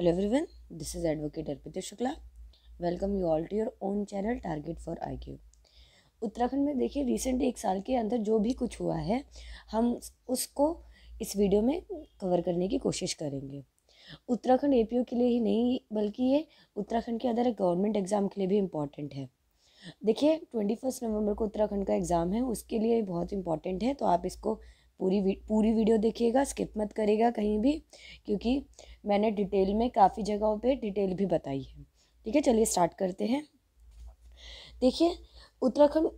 hello everyone this is advocate Arpit Shukla welcome you all to your own channel target for I Uttarakhand में देखिए recent एक साल के अंदर जो भी कुछ हुआ है हम उसको इस वीडियो में कवर करने की कोशिश करेंगे उत्तराखंड ए के लिए ही नहीं बल्कि ये उत्तराखंड के अंदर गवर्नमेंट एग्ज़ाम के लिए भी इम्पॉर्टेंट है देखिए ट्वेंटी फर्स्ट नवंबर को उत्तराखंड का एग्ज़ाम है उसके लिए बहुत इंपॉर्टेंट है तो आप इसको पूरी वी, पूरी वीडियो देखिएगा स्किप मत करेगा कहीं भी क्योंकि मैंने डिटेल में काफ़ी जगहों पे डिटेल भी बताई है ठीक है चलिए स्टार्ट करते हैं देखिए उत्तराखंड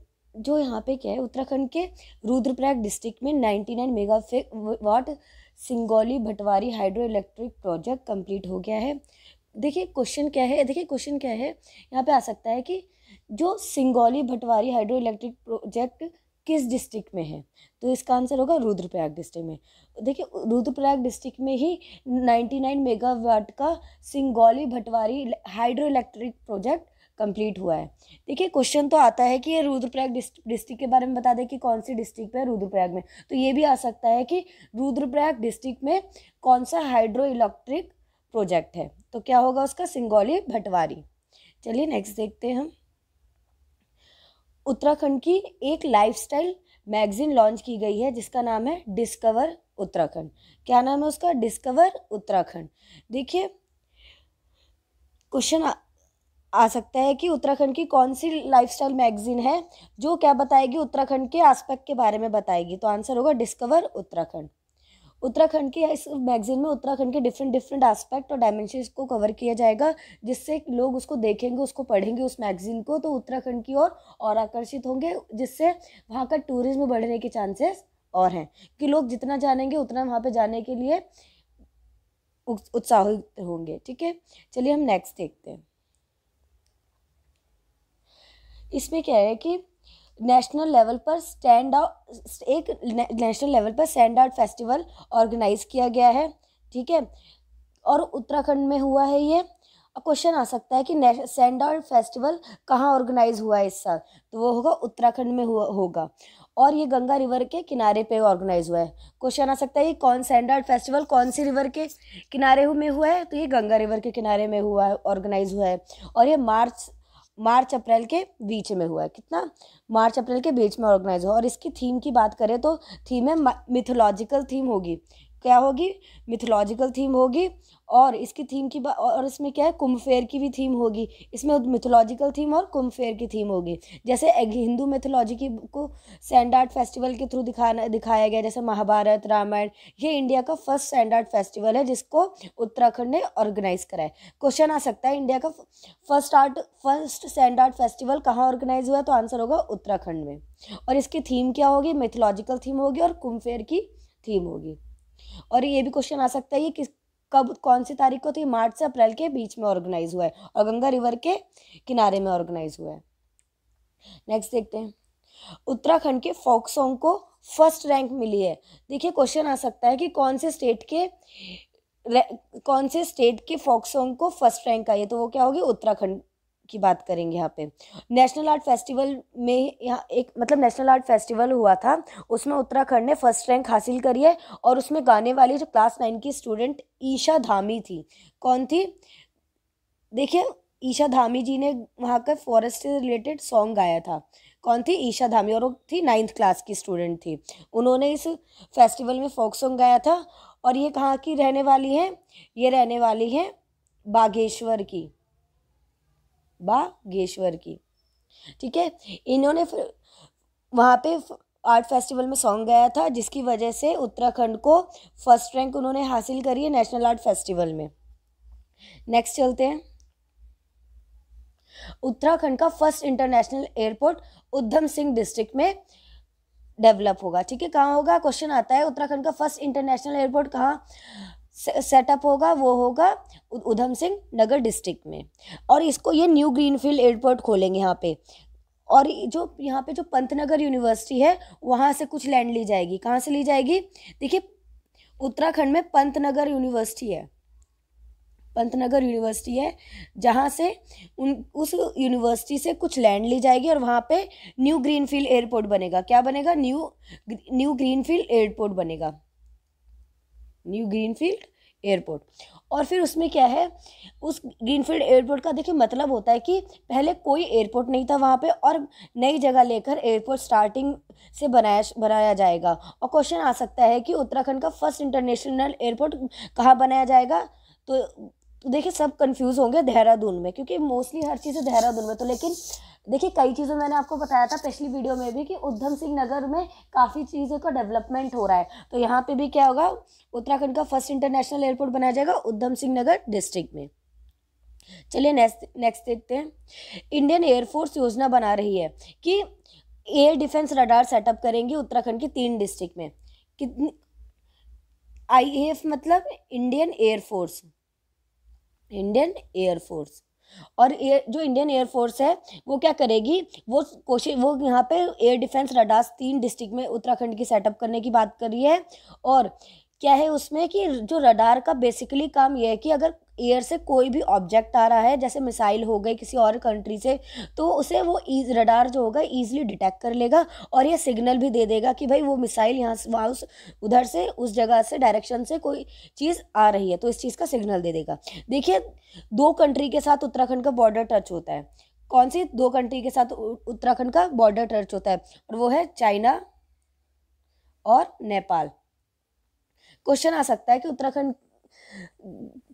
जो यहाँ पे क्या है उत्तराखंड के रुद्रप्रयाग डिस्ट्रिक्ट में ninety nine mega watt Singoli Bhatwari hydro electric project complete हो गया है देखिए क्वेश्चन क्या है देखिए क्वेश्चन क्या है यहाँ पे आ सकता है कि जो Singoli Bhatwari hydro electric project किस डिस्ट्रिक्ट में है तो इसका आंसर होगा रुद्रप्रयाग डिस्ट्रिक्ट में देखिए रुद्रप्रयाग डिस्ट्रिक्ट में ही 99 मेगावाट का Singoli Bhatwari hydro electric project complete हुआ है देखिए क्वेश्चन तो आता है कि ये रुद्रप्रयाग डिस्ट्रिक्ट के बारे में बता दें कि कौन सी डिस्ट्रिक्ट है रुद्रप्रयाग में तो ये भी आ सकता है कि रुद्रप्रयाग डिस्ट्रिक्ट में कौन सा हाइड्रो इलेक्ट्रिक प्रोजेक्ट है तो क्या होगा उसका सिंगौली भटवारी चलिए नेक्स्ट देखते हैं हम उत्तराखंड की एक लाइफस्टाइल मैगजीन लॉन्च की गई है जिसका नाम है डिस्कवर उत्तराखंड क्या नाम है उसका डिस्कवर उत्तराखंड देखिए क्वेश्चन आ सकता है कि उत्तराखंड की कौन सी लाइफस्टाइल मैगजीन है जो क्या बताएगी उत्तराखंड के आस्पेक्ट के बारे में बताएगी तो आंसर होगा डिस्कवर उत्तराखंड उत्तराखंड की इस मैगजीन में उत्तराखंड के डिफरेंट डिफरेंट एस्पेक्ट और डायमेंशन को कवर किया जाएगा जिससे लोग उसको देखेंगे उसको पढ़ेंगे उस मैगजीन को तो उत्तराखंड की ओर और, और आकर्षित होंगे जिससे वहाँ का टूरिज्म बढ़ने के चांसेस और हैं कि लोग जितना जानेंगे उतना वहाँ पर जाने के लिए उत्साहित होंगे ठीक है चलिए हम नेक्स्ट देखते हैं इसमें क्या है कि नेशनल लेवल पर स्टैंड आउट एक नेशनल लेवल पर स्टैंड आउट फेस्टिवल ऑर्गेनाइज किया गया है ठीक है और उत्तराखंड में हुआ है ये क्वेश्चन आ सकता है कि सेंड आउट फेस्टिवल कहाँ ऑर्गेनाइज हुआ है इस साल तो वो होगा उत्तराखंड में हुआ होगा और ये गंगा रिवर के किनारे पे ऑर्गेनाइज हुआ है क्वेश्चन आ सकता है ये कौन सेंड आउट फेस्टिवल कौन सी रिवर के किनारे में हुआ है तो ये गंगा रिवर के किनारे में हुआ है ऑर्गेनाइज हुआ है और ये मार्च मार्च अप्रैल के बीच में हुआ है कितना मार्च अप्रैल के बीच में ऑर्गेनाइज हुआ और इसकी थीम की बात करें तो थीम है मिथोलॉजिकल थीम होगी क्या होगी मिथोलॉजिकल थीम होगी और इसकी थीम की और इसमें क्या है कुंभफेयर की भी थीम होगी इसमें मिथोलॉजिकल थीम और कुंभ की थीम होगी जैसे हिंदू मिथोलॉजी की को सेंड आर्ट फेस्टिवल के थ्रू दिखाना दिखाया गया जैसे महाभारत रामायण ये इंडिया का फर्स्ट सेंड आर्ट फेस्टिवल है जिसको उत्तराखंड ने ऑर्गेनाइज कराया क्वेश्चन आ सकता है इंडिया का first art first sand art festival कहाँ ऑर्गेनाइज हुआ तो आंसर होगा उत्तराखंड में और इसकी थीम क्या होगी मिथोलॉजिकल थीम होगी और कुंभफेयर की थीम होगी और ये भी क्वेश्चन आ सकता है ये किस कब कौन सी तारीख को थी मार्च से अप्रैल के बीच में ऑर्गेनाइज हुआ है और गंगा रिवर के किनारे में ऑर्गेनाइज हुआ है नेक्स्ट देखते हैं उत्तराखंड के फोक सॉन्ग को फर्स्ट रैंक मिली है देखिए क्वेश्चन आ सकता है कि कौन से स्टेट के कौन से स्टेट के फोक सॉन्ग को फर्स्ट रैंक आई है तो वो क्या होगी उत्तराखंड की बात करेंगे यहाँ पे नेशनल आर्ट फेस्टिवल में यहाँ एक मतलब नेशनल आर्ट फेस्टिवल हुआ था उसमें उत्तराखंड ने फर्स्ट रैंक हासिल करी है और उसमें गाने वाली जो क्लास नाइन की स्टूडेंट ईशा धामी थी कौन थी देखिए ईशा धामी जी ने वहाँ का फॉरेस्ट से रिलेटेड सॉन्ग गाया था कौन थी ईशा धामी और वो थी नाइन्थ क्लास की स्टूडेंट थी उन्होंने इस फेस्टिवल में फोक सॉन्ग गाया था और ये कहाँ की रहने वाली हैं ये रहने वाली हैं बागेश्वर की बागेश्वर की ठीक है इन्होंने वहाँ पे आर्ट फेस्टिवल में सॉन्ग गाया था जिसकी वजह से उत्तराखंड को फर्स्ट रैंक उन्होंने हासिल करी है नेशनल आर्ट फेस्टिवल में नेक्स्ट चलते हैं उत्तराखंड का first international airport Udham Singh district में डेवलप होगा ठीक है कहाँ होगा क्वेश्चन आता है उत्तराखंड का फर्स्ट इंटरनेशनल एयरपोर्ट कहाँ सेटअप होगा वो होगा उधम सिंह नगर डिस्ट्रिक्ट में और इसको ये न्यू ग्रीनफील्ड एयरपोर्ट खोलेंगे यहाँ पे और जो यहाँ पे जो पंतनगर यूनिवर्सिटी है वहाँ से कुछ लैंड ली जाएगी कहाँ से ली जाएगी देखिए उत्तराखंड में पंतनगर यूनिवर्सिटी है पंतनगर यूनिवर्सिटी है जहाँ से उन उस यूनिवर्सिटी से कुछ लैंड ली जाएगी और वहाँ पे न्यू ग्रीनफील्ड एयरपोर्ट बनेगा क्या बनेगा न्यू न्यू ग्रीनफील्ड एयरपोर्ट बनेगा न्यू ग्रीनफील्ड एयरपोर्ट और फिर उसमें क्या है उस ग्रीनफील्ड एयरपोर्ट का देखिए मतलब होता है कि पहले कोई एयरपोर्ट नहीं था वहाँ पे और नई जगह लेकर एयरपोर्ट स्टार्टिंग से बनाया बनाया जाएगा और क्वेश्चन आ सकता है कि उत्तराखंड का फर्स्ट इंटरनेशनल एयरपोर्ट कहाँ बनाया जाएगा तो देखिए सब कंफ्यूज होंगे देहरादून में क्योंकि मोस्टली हर चीज़ देहरादून में तो लेकिन देखिए कई चीज़ें मैंने आपको बताया था पिछली वीडियो में भी कि ऊधम सिंह नगर में काफ़ी चीज़ों का डेवलपमेंट हो रहा है तो यहाँ पे भी क्या होगा उत्तराखंड का फर्स्ट इंटरनेशनल एयरपोर्ट बनाया जाएगा ऊधम सिंह नगर डिस्ट्रिक्ट में चलिए नेक्स्ट नेक्स्ट देखते हैं इंडियन एयरफोर्स योजना बना रही है कि एयर डिफेंस रडार सेटअप करेंगे उत्तराखंड के तीन डिस्ट्रिक्ट में कितनी आई मतलब इंडियन एयरफोर्स इंडियन एयरफोर्स और एयर जो इंडियन एयरफोर्स है वो क्या करेगी वो कोशिश वो यहाँ पे एयर डिफेंस रडास तीन डिस्ट्रिक्ट में उत्तराखंड की सेटअप करने की बात कर रही है और क्या है उसमें कि जो रडार का बेसिकली काम यह है कि अगर एयर से कोई भी ऑब्जेक्ट आ रहा है जैसे मिसाइल हो गई किसी और कंट्री से तो उसे वो ईज रडार जो होगा ईजिली डिटेक्ट कर लेगा और ये सिग्नल भी दे देगा कि भाई वो मिसाइल यहाँ से वहाँ उस उधर से उस जगह से डायरेक्शन से कोई चीज़ आ रही है तो इस चीज़ का सिग्नल दे देगा देखिए दो कंट्री के साथ उत्तराखंड का बॉर्डर टच होता है कौन सी दो कंट्री के साथ उत्तराखंड का बॉर्डर टच होता है और वो है चाइना और नेपाल क्वेश्चन आ सकता है कि उत्तराखंड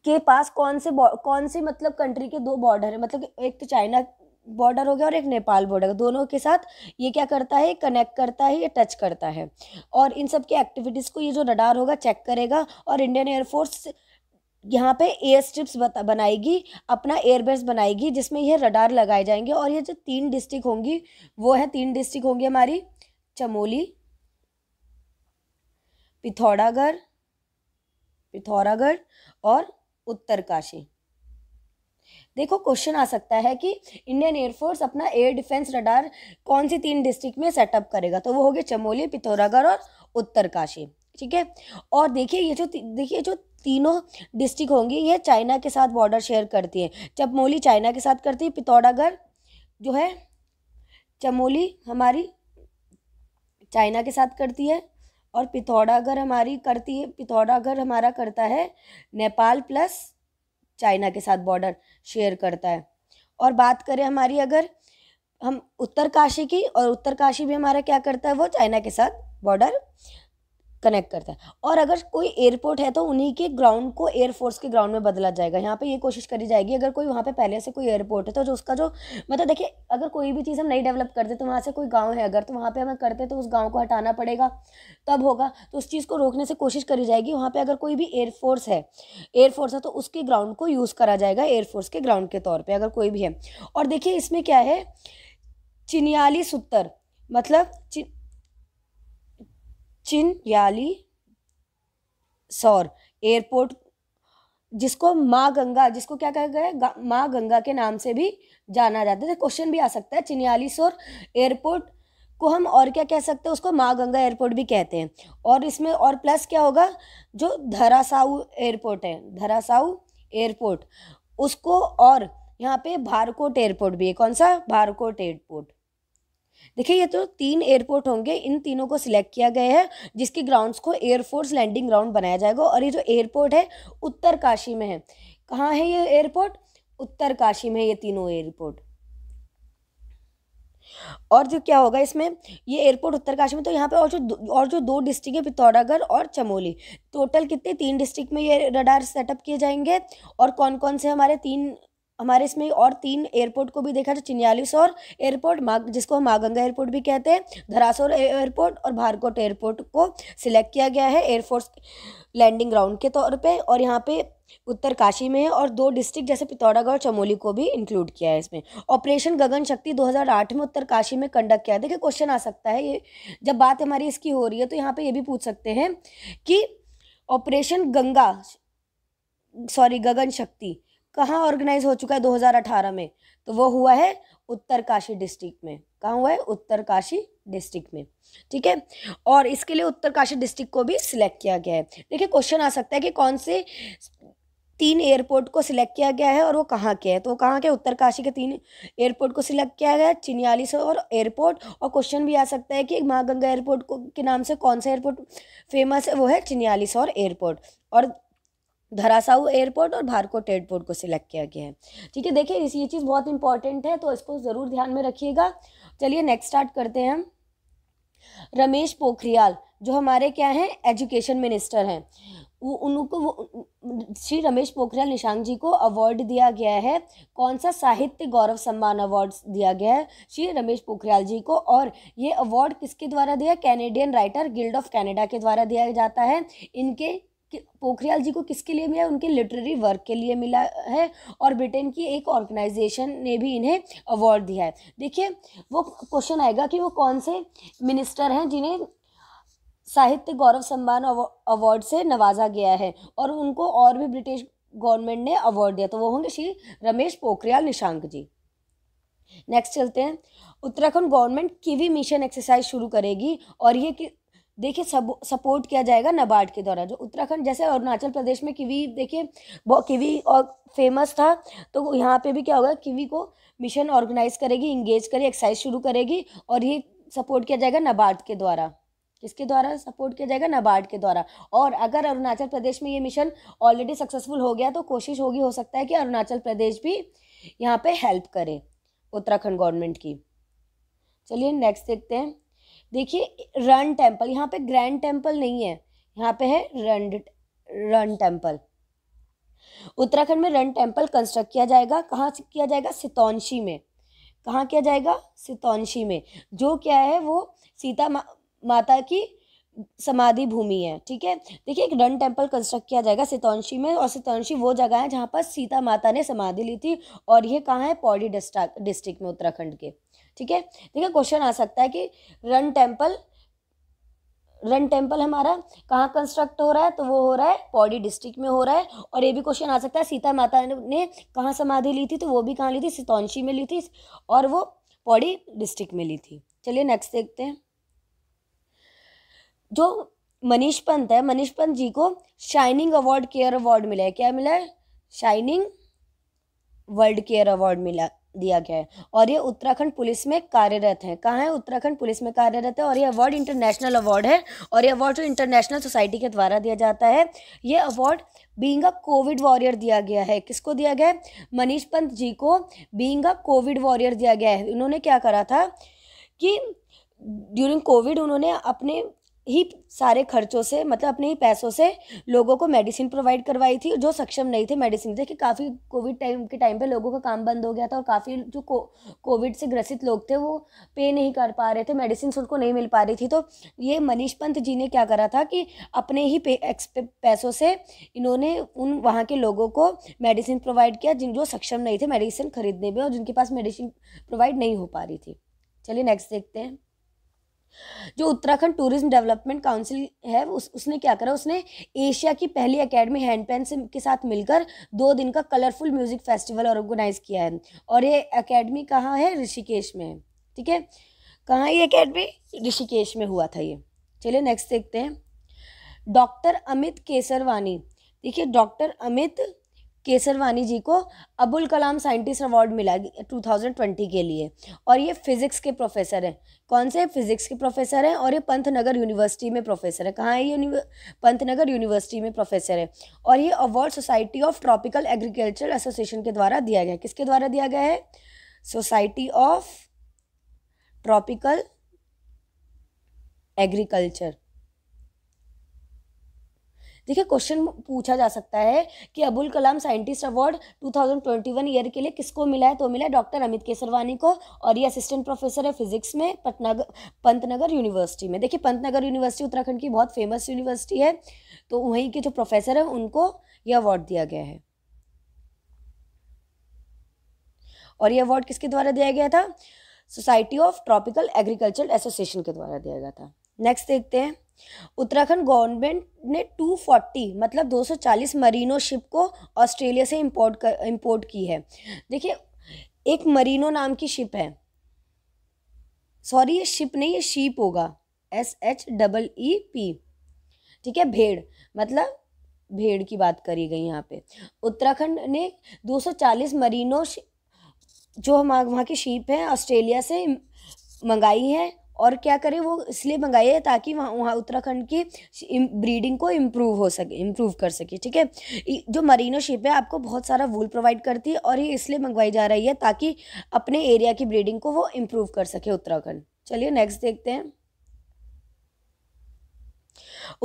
के पास कौन से कौन से मतलब कंट्री के दो बॉर्डर है मतलब एक तो चाइना बॉर्डर हो गया और एक नेपाल बॉर्डर दोनों के साथ ये क्या करता है कनेक्ट करता है ये टच करता है और इन सब की एक्टिविटीज़ को ये जो रडार होगा चेक करेगा और इंडियन एयरफोर्स यहाँ पे एयर स्ट्रिप्स बनाएगी अपना एयरबेस बनाएगी जिसमें यह रडार लगाए जाएंगे और ये जो तीन डिस्ट्रिक्ट होंगी वो है तीन डिस्ट्रिक्ट होंगी हमारी चमोली पिथौरागढ़ पिथौरागढ़ और उत्तरकाशी देखो क्वेश्चन आ सकता है कि इंडियन एयरफोर्स अपना एयर डिफेंस रडार कौन सी तीन डिस्ट्रिक्ट में सेटअप करेगा तो वो हो चमोली पिथौरागढ़ और उत्तरकाशी ठीक है और देखिए ये जो देखिए जो तीनों डिस्ट्रिक्ट होंगी ये चाइना के साथ बॉर्डर शेयर करती है चमोली चाइना के साथ करती है पिथौरागढ़ जो है चमोली हमारी चाइना के साथ करती है और पिथौरागढ़ हमारी करती है पिथौरागढ़ हमारा करता है नेपाल प्लस चाइना के साथ बॉर्डर शेयर करता है और बात करें हमारी अगर हम उत्तरकाशी की और उत्तर काशी भी हमारा क्या करता है वो चाइना के साथ बॉर्डर कनेक्ट करता है और अगर कोई एयरपोर्ट है तो उन्हीं के ग्राउंड को एयरफोर्स के ग्राउंड में बदला जाएगा यहाँ पे ये कोशिश करी जाएगी अगर कोई वहाँ पे पहले से कोई एयरपोर्ट है तो जो उसका जो मतलब देखिए अगर कोई भी चीज़ हम नहीं डेवलप करते तो वहाँ से कोई गाँव है अगर तो वहाँ पर हमें करते तो उस गाँव को हटाना पड़ेगा तब होगा तो उस चीज़ को रोकने से कोशिश करी जाएगी वहाँ पर अगर कोई भी एयरफोर्स है एयरफोर्स है तो उसके ग्राउंड को यूज़ करा जाएगा एयरफोर्स के ग्राउंड के तौर पर अगर कोई भी है और देखिए इसमें क्या है चिनियाली सुत्तर मतलब चिनयाली सौर एयरपोर्ट जिसको माँ गंगा जिसको क्या कहा गया है माँ गंगा के नाम से भी जाना जाता है क्वेश्चन तो भी आ सकता है सौर एयरपोर्ट को हम और क्या कह सकते हैं उसको माँ गंगा एयरपोर्ट भी कहते हैं और इसमें और प्लस क्या होगा जो धरासाऊ एयरपोर्ट है धरासाऊ एयरपोर्ट उसको और यहाँ पे भारकोट एयरपोर्ट भी है कौन सा भारकोट एयरपोर्ट देखिए ये तो तीन एयरपोर्ट होंगे इन तीनों को सिलेक्ट किया गया है जिसके ग्राउंड्स को एयरफोर्स लैंडिंग ग्राउंड बनाया जाएगा और ये जो एयरपोर्ट है उत्तर काशी में है कहाँ है ये एयरपोर्ट उत्तर काशी में है ये तीनों एयरपोर्ट और जो क्या होगा इसमें ये एयरपोर्ट उत्तरकाशी में तो यहाँ पे और जो और जो दो डिस्ट्रिक्ट है पिथौरागढ़ और चमोली टोटल कितने तीन डिस्ट्रिक्ट में ये रडार सेटअप किए जाएंगे और कौन कौन से हमारे तीन हमारे इसमें और तीन एयरपोर्ट को भी देखा जो चिन्यालीस और एयरपोर्ट माग जिसको हम मागंगा एयरपोर्ट भी कहते हैं धरासोर एयरपोर्ट और भारकोट एयरपोर्ट को सिलेक्ट किया गया है एयरफोर्स लैंडिंग ग्राउंड के तौर पे और यहाँ पे उत्तरकाशी में है और दो डिस्ट्रिक्ट जैसे पिथौरागढ़ और चमोली को भी इंक्लूड किया है इसमें ऑपरेशन गगन शक्ति 2008 में उत्तरकाशी में कंडक्ट किया देखिए क्वेश्चन आ सकता है ये जब बात हमारी इसकी हो रही है तो यहाँ पे ये भी पूछ सकते हैं कि ऑपरेशन गंगा सॉरी गगन शक्ति कहाँ ऑर्गेनाइज हो चुका है 2018 में तो वो हुआ है उत्तरकाशी डिस्ट्रिक्ट में कहाँ हुआ है उत्तरकाशी डिस्ट्रिक्ट में ठीक है और इसके लिए उत्तरकाशी डिस्ट्रिक्ट को भी सिलेक्ट किया गया है देखिए क्वेश्चन आ सकता है कि कौन से तीन एयरपोर्ट को सिलेक्ट किया गया है और वो कहाँ के हैं तो कहाँ के उत्तरकाशी के तीन एयरपोर्ट को सिलेक्ट किया गया है से और एयरपोर्ट और क्वेश्चन भी आ सकता है कि महागंगा एयरपोर्ट को के नाम से कौन सा एयरपोर्ट फेमस है वो है चिनियालीस और एयरपोर्ट और धरासाऊ एयरपोर्ट और भारकोट एयरपोर्ट को सिलेक्ट किया गया है ठीक है देखिए इसी ये चीज़ बहुत इंपॉर्टेंट है तो इसको ज़रूर ध्यान में रखिएगा चलिए नेक्स्ट स्टार्ट करते हैं हम रमेश पोखरियाल जो हमारे क्या हैं एजुकेशन मिनिस्टर हैं वो उनको श्री रमेश पोखरियाल निशांक जी को अवार्ड दिया गया है कौन सा साहित्य गौरव सम्मान अवार्ड दिया गया है श्री रमेश पोखरियाल जी को और ये अवार्ड किसके द्वारा दिया Canadian writer guild of Canada के द्वारा दिया जाता है इनके पोखरियाल जी को किसके लिए मिला उनके लिटरेरी वर्क के लिए मिला है और ब्रिटेन की एक ऑर्गेनाइजेशन ने भी इन्हें अवार्ड दिया है देखिए वो क्वेश्चन आएगा कि वो कौन से मिनिस्टर हैं जिन्हें साहित्य गौरव सम्मान अवार्ड से नवाजा गया है और उनको और भी ब्रिटिश गवर्नमेंट ने अवार्ड दिया तो वो होंगे श्री रमेश पोखरियाल निशांक जी नेक्स्ट चलते हैं Uttarakhand government kiwi mission exercise शुरू करेगी और ये कि देखिए सब सपोर्ट किया जाएगा नबार्ड के द्वारा जो उत्तराखंड जैसे अरुणाचल प्रदेश में किवी देखिए किवी और फेमस था तो यहाँ पे भी क्या होगा किवी को मिशन ऑर्गेनाइज करेगी इंगेज करेगी एक्सरसाइज शुरू करेगी और ये सपोर्ट किया जाएगा नबार्ड के द्वारा किसके द्वारा सपोर्ट किया जाएगा नबार्ड के द्वारा और अगर अरुणाचल प्रदेश में ये मिशन ऑलरेडी सक्सेसफुल हो गया तो कोशिश होगी हो सकता है कि अरुणाचल प्रदेश भी यहाँ पे हेल्प करे उत्तराखंड गवर्नमेंट की चलिए नेक्स्ट देखते हैं देखिए रन टेम्पल यहाँ पे ग्रैंड टेम्पल नहीं है यहाँ पे है रन रन टेम्पल उत्तराखंड में रन टेम्पल कंस्ट्रक्ट किया जाएगा कहाँ से किया जाएगा सितौनशी में कहाँ किया जाएगा सितौनशी में जो क्या है वो सीता मा, माता की समाधि भूमि है ठीक है देखिए एक रन टेम्पल कंस्ट्रक्ट किया जाएगा सितौनशी में और सितौनशी वो जगह है जहाँ पर सीता माता ने समाधि ली थी और ये कहाँ है पौड़ी डिस्ट्रिक्ट में उत्तराखंड के ठीक है देखिए क्वेश्चन आ सकता है कि रन टेम्पल रन टेम्पल हमारा कहाँ कंस्ट्रक्ट हो रहा है तो वो हो रहा है पौड़ी डिस्ट्रिक्ट में हो रहा है और ये भी क्वेश्चन आ सकता है सीता माता ने कहाँ समाधि ली थी तो वो भी कहाँ ली थी सितौंशी में ली थी और वो पौड़ी डिस्ट्रिक्ट में ली थी चलिए नेक्स्ट देखते हैं जो मनीष पंत है मनीष पंत जी को शाइनिंग अवार्ड केयर अवार्ड मिला है क्या मिला है शाइनिंग वर्ल्ड केयर अवार्ड मिला दिया गया है और ये उत्तराखंड पुलिस में कार्यरत हैं कहाँ है उत्तराखंड पुलिस में कार्यरत है और ये अवार्ड इंटरनेशनल अवार्ड है और ये अवार्ड जो इंटरनेशनल सोसाइटी के द्वारा दिया जाता है ये award being a covid warrior दिया गया है किसको दिया गया है मनीष पंत जी को बींग अ कोविड वॉरियर दिया गया है इन्होंने क्या करा था कि ड्यूरिंग कोविड उन्होंने अपने ही सारे खर्चों से मतलब अपने ही पैसों से लोगों को मेडिसिन प्रोवाइड करवाई थी जो सक्षम नहीं थे मेडिसिन से कि काफ़ी कोविड टाइम के टाइम पे लोगों का काम बंद हो गया था और काफ़ी जो कोविड से ग्रसित लोग थे वो पे नहीं कर पा रहे थे मेडिसिन उनको नहीं मिल पा रही थी तो ये मनीष पंत जी ने क्या करा था कि अपने ही पे, पैसों से इन्होंने उन वहाँ के लोगों को मेडिसिन प्रोवाइड किया जिन जो सक्षम नहीं थे मेडिसिन खरीदने में और जिनके पास मेडिसिन प्रोवाइड नहीं हो पा रही थी चलिए नेक्स्ट देखते हैं जो उत्तराखंड टूरिज्म डेवलपमेंट काउंसिल है उस उसने क्या करा उसने एशिया की पहली एकेडमी हैंडपेन से के साथ मिलकर दो दिन का कलरफुल म्यूज़िक फेस्टिवल ऑर्गेनाइज किया है और ये अकेडमी कहाँ है ऋषिकेश में है ठीक है कहाँ ये अकेडमी ऋषिकेश में हुआ था ये चलिए नेक्स्ट देखते हैं डॉक्टर अमित केसरवानी देखिए डॉक्टर अमित केसरवानी जी को अबुल कलाम साइंटिस्ट अवार्ड मिला 2020 के लिए और ये फिज़िक्स के प्रोफेसर हैं कौन से फिज़िक्स के प्रोफेसर हैं और ये नगर यूनिवर्सिटी में प्रोफेसर है कहाँ है ये पंतनगर यूनिवर्सिटी में प्रोफेसर है और ये award society of tropical agriculture association के द्वारा दिया गया है किसके द्वारा दिया गया है सोसाइटी ऑफ ट्रॉपिकल एग्रीकल्चर देखिए क्वेश्चन पूछा जा सकता है कि Abul Kalam scientist award 2021 year के लिए किसको मिला है तो मिला है डॉक्टर अमित केसरवानी को और ये असिस्टेंट प्रोफेसर है फिजिक्स में पटनागर पंतनगर यूनिवर्सिटी में देखिए पंतनगर यूनिवर्सिटी उत्तराखंड की बहुत फेमस यूनिवर्सिटी है तो वहीं के जो प्रोफेसर हैं उनको यह अवार्ड दिया गया है और यह अवार्ड किसके द्वारा दिया गया था society of tropical agriculture association के द्वारा दिया गया था नेक्स्ट देखते हैं उत्तराखंड गवर्नमेंट ने 240 मतलब 240 मरीनो शिप को ऑस्ट्रेलिया से इंपोर्ट कर इम्पोर्ट की है देखिए एक मरीनो नाम की शिप है सॉरी ये शिप नहीं ये शीप होगा S H double E P ठीक है भेड़ मतलब भेड़ की बात करी गई यहाँ पे उत्तराखंड ने 240 मरीनो जो हम वहाँ की शीप हैं ऑस्ट्रेलिया से मंगाई हैं और क्या करें वो इसलिए मंगाई है ताकि वहाँ वहाँ उत्तराखंड की ब्रीडिंग को इम्प्रूव हो सके इम्प्रूव कर सके ठीक है जो मरीनो शिप है आपको बहुत सारा वूल प्रोवाइड करती है और ये इसलिए मंगवाई जा रही है ताकि अपने एरिया की ब्रीडिंग को वो इम्प्रूव कर सके उत्तराखंड चलिए नेक्स्ट देखते हैं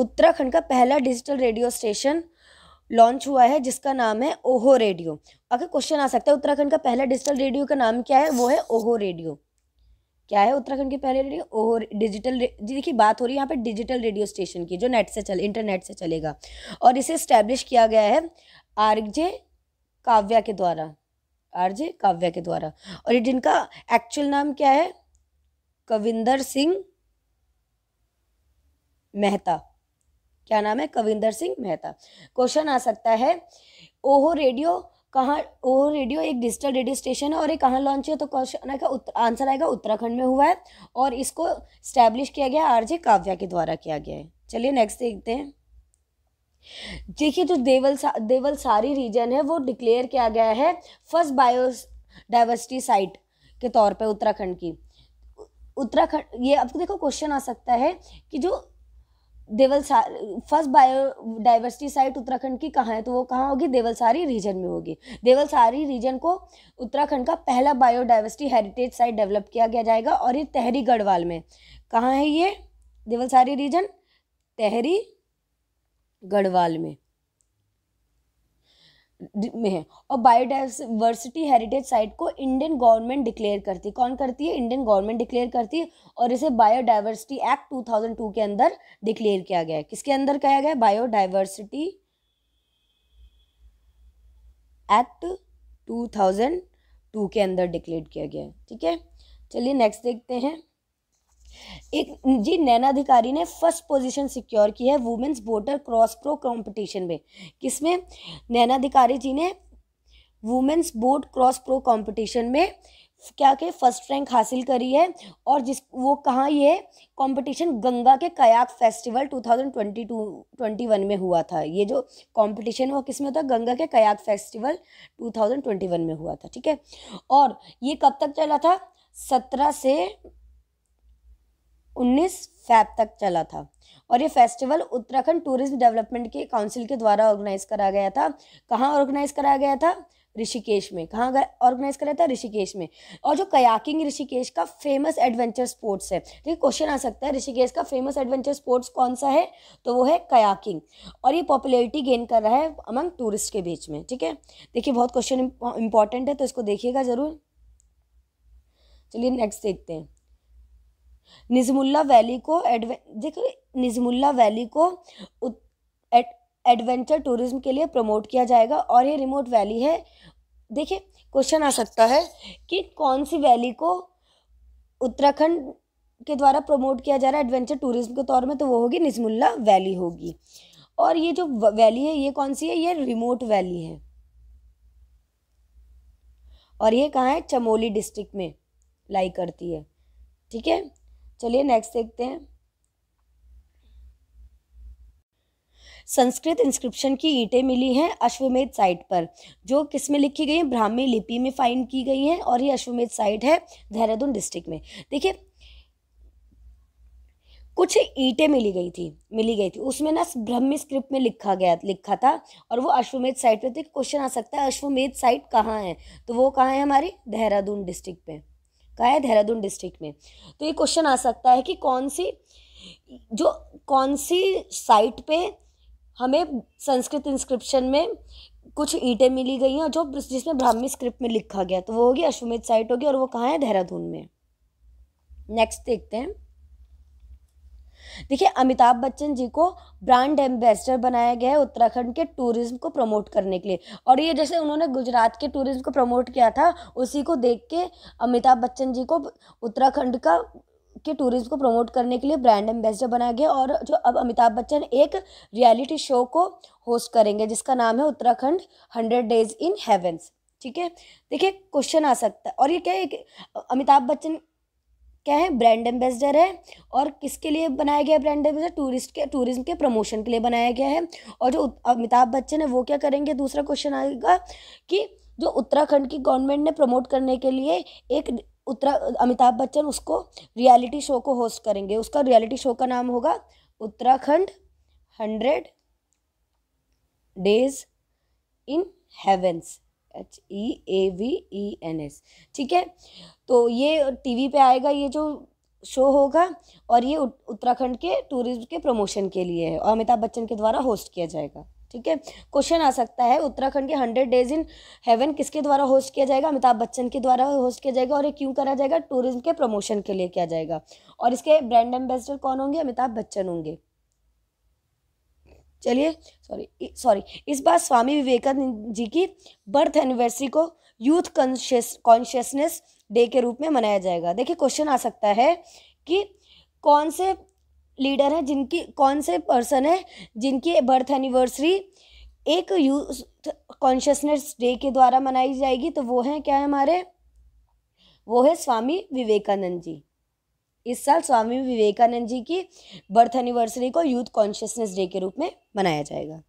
उत्तराखंड का पहला डिजिटल रेडियो स्टेशन लॉन्च हुआ है जिसका नाम है ओहो रेडियो अगर क्वेश्चन आ सकता है उत्तराखंड का पहला डिजिटल रेडियो का नाम क्या है वो है ओहो रेडियो क्या है उत्तराखंड के पहले रेडियो और डिजिटल जी देखिए बात हो रही है यहाँ पे डिजिटल रेडियो स्टेशन की जो नेट से चले इंटरनेट से चलेगा और इसे स्टैब्लिश किया गया है आरजे काव्या के द्वारा आरजे काव्या के द्वारा और जिनका एक्चुअल नाम क्या है कविंदर सिंह मेहता क्या नाम है कविंदर सिंह मेहता क्वेश्चन आ सकता है ओहो रेडियो कहाँ वो रेडियो एक डिजिटल रेडियो स्टेशन है और ये कहाँ लॉन्च हुआ तो क्वेश्चन आएगा आंसर आएगा उत्तराखंड में हुआ है और इसको स्टैब्लिश किया गया आरजे काव्या के द्वारा किया गया है चलिए नेक्स्ट देखते हैं देखिए जो देवल सा, देवल सारी रीजन है वो डिक्लेयर किया गया है फर्स्ट बायो डाइवर्सिटी साइट के तौर पर उत्तराखंड की उत्तराखंड ये आपको तो देखो क्वेश्चन आ सकता है कि जो Devalsari first biodiversity site Uttarakhand की कहाँ है तो वो कहाँ होगी देवलसारी रीजन में होगी देवलसारी रीजन को उत्तराखंड का पहला बायोडाइवर्सिटी हेरिटेज साइट डेवलप किया गया जाएगा और ये तहरी गढ़वाल में कहाँ है ये देवलसारी रीजन तहरी गढ़वाल में में है और बायोडाइवर्सिटी हेरिटेज साइट को इंडियन गवर्नमेंट डिक्लेयर करती है कौन करती है इंडियन गवर्नमेंट डिक्लेयर करती है और इसे बायोडाइवर्सिटी एक्ट 2002 के अंदर डिक्लेयर किया गया है किसके अंदर किया गया है बायोडाइवर्सिटी एक्ट 2002 के अंदर डिक्लेयर किया गया है ठीक है चलिए नेक्स्ट देखते हैं एक जी नैना अधिकारी ने फर्स्ट पोजीशन सिक्योर की है women's water cross pro competition में किसमें नैना अधिकारी जी ने women's boat cross pro competition में क्या के फर्स्ट रैंक हासिल करी है और जिस वो कहाँ ये कंपटीशन गंगा के कयाक फेस्टिवल 2022 21 में हुआ था ये जो कंपटीशन वो किस में था गंगा के कयाक फेस्टिवल 2021 में हुआ था ठीक है और ये कब तक चला था सत्रह से 19 फैब तक चला था और ये फेस्टिवल उत्तराखंड टूरिज्म डेवलपमेंट के काउंसिल के द्वारा ऑर्गेनाइज करा गया था कहाँ ऑर्गेनाइज कराया गया था ऋषिकेश में कहाँ ऑर्गेनाइज कराया था ऋषिकेश में और जो कयाकिंग ऋषिकेश का फेमस एडवेंचर स्पोर्ट्स है देखिए क्वेश्चन आ सकता है ऋषिकेश का फेमस एडवेंचर स्पोर्ट्स कौन सा है तो वो है कयाकिंग और ये पॉपुलैरिटी गेन कर रहा है अमंग टूरिस्ट के बीच में ठीक है देखिए बहुत क्वेश्चन इंपॉर्टेंट है तो इसको देखिएगा ज़रूर चलिए नेक्स्ट देखते हैं निज़मुल्ला वैली को एडवे देखो निज़मुल्ला वैली को एडवेंचर टूरिज्म के लिए प्रमोट किया जाएगा और ये रिमोट वैली है देखिए क्वेश्चन आ सकता है कि कौन सी वैली को उत्तराखंड के द्वारा प्रमोट किया जा रहा है एडवेंचर टूरिज्म के तौर में तो वो होगी निजमुल्ला वैली होगी और ये जो वैली है ये कौन सी है ये रिमोट वैली है और ये कहाँ है चमोली डिस्ट्रिक्ट में लाई करती है ठीक है चलिए नेक्स्ट देखते हैं संस्कृत इंस्क्रिप्शन की ईंटें मिली हैं अश्वमेध साइट पर जो किस में लिखी गई हैं ब्राह्मी लिपि में फाइंड की गई हैं और ये अश्वमेध साइट है देहरादून डिस्ट्रिक्ट में देखिए कुछ ईंटें मिली गई थी मिली गई थी उसमें ना ब्रह्म स्क्रिप्ट में लिखा गया लिखा था और वो अश्वमेध साइट पर थे क्वेश्चन आ सकता है अश्वमेध साइट कहाँ है तो वो कहाँ है हमारी देहरादून डिस्ट्रिक्ट में का है देहरादून डिस्ट्रिक्ट में तो ये क्वेश्चन आ सकता है कि कौन सी जो कौन सी साइट पे हमें संस्कृत इंस्क्रिप्शन में कुछ ईंटें मिली गई हैं जो जिसमें ब्राह्मी स्क्रिप्ट में लिखा गया तो वो होगी अश्वमेध साइट होगी और वो कहाँ है देहरादून में नेक्स्ट देखते हैं देखिए अमिताभ बच्चन जी को ब्रांड एम्बेसडर बनाया गया है उत्तराखंड के टूरिज्म को प्रमोट करने के लिए और ये जैसे उन्होंने गुजरात के टूरिज्म को प्रमोट किया था उसी को देख के अमिताभ बच्चन जी को उत्तराखंड का के टूरिज्म को प्रमोट करने के लिए ब्रांड एम्बेसडर बनाया गया और जो अब अमिताभ बच्चन एक रियलिटी शो को होस्ट करेंगे जिसका नाम है Uttarakhand hundred days in heavens ठीक है देखिए क्वेश्चन आ सकता है और ये क्या है अमिताभ बच्चन क्या है ब्रांड एम्बेसडर है और किसके लिए बनाया गया ब्रांड एम्बेसडर टूरिस्ट के टूरिज्म के प्रमोशन के लिए बनाया गया है और जो अमिताभ बच्चन है वो क्या करेंगे दूसरा क्वेश्चन आएगा कि जो उत्तराखंड की गवर्नमेंट ने प्रमोट करने के लिए एक उत्तरा अमिताभ बच्चन उसको रियलिटी शो को होस्ट करेंगे उसका रियलिटी शो का नाम होगा Uttarakhand hundred days in heavens H E A V E N S ठीक है तो ये टीवी पे आएगा ये जो शो होगा और ये उत्तराखंड के टूरिज्म के प्रमोशन के लिए है और अमिताभ बच्चन के द्वारा होस्ट किया जाएगा ठीक है क्वेश्चन आ सकता है उत्तराखंड के हंड्रेड डेज इन हेवन किसके द्वारा होस्ट किया जाएगा अमिताभ बच्चन के द्वारा होस्ट किया जाएगा और ये क्यों करा जाएगा टूरिज्म के प्रमोशन के लिए किया जाएगा और इसके ब्रांड एम्बेसडर कौन होंगे अमिताभ बच्चन होंगे चलिए सॉरी सॉरी इस बार स्वामी विवेकानंद जी की बर्थ एनिवर्सरी को यूथ कॉन्शियस कॉन्शियसनेस डे के रूप में मनाया जाएगा देखिए क्वेश्चन आ सकता है कि कौन से लीडर हैं जिनकी कौन से पर्सन है जिनकी बर्थ एनिवर्सरी एक यूथ कॉन्शियसनेस डे के द्वारा मनाई जाएगी तो वो हैं क्या है हमारे वो है स्वामी विवेकानंद जी इस साल स्वामी विवेकानंद जी की बर्थ एनिवर्सरी को यूथ कॉन्शियसनेस डे के रूप में मनाया जाएगा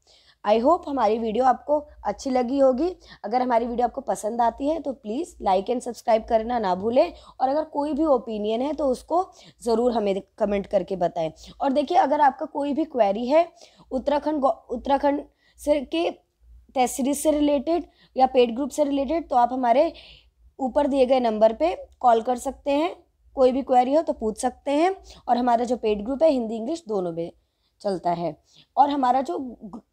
आई होप हमारी वीडियो आपको अच्छी लगी होगी अगर हमारी वीडियो आपको पसंद आती है तो प्लीज़ लाइक एंड सब्सक्राइब करना ना भूलें और अगर कोई भी ओपिनियन है तो उसको ज़रूर हमें कमेंट करके बताएं और देखिए अगर आपका कोई भी क्वेरी है उत्तराखंड उत्तराखंड से के टेस्ट सीरीज से रिलेटेड या पेड ग्रुप से रिलेटेड तो आप हमारे ऊपर दिए गए नंबर पे कॉल कर सकते हैं कोई भी क्वेरी हो तो पूछ सकते हैं और हमारा जो पेड ग्रुप है हिंदी इंग्लिश दोनों में चलता है और हमारा जो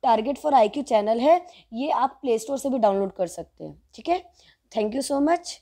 टारगेट फॉर आई चैनल है ये आप प्ले स्टोर से भी डाउनलोड कर सकते हैं ठीक है थैंक यू सो मच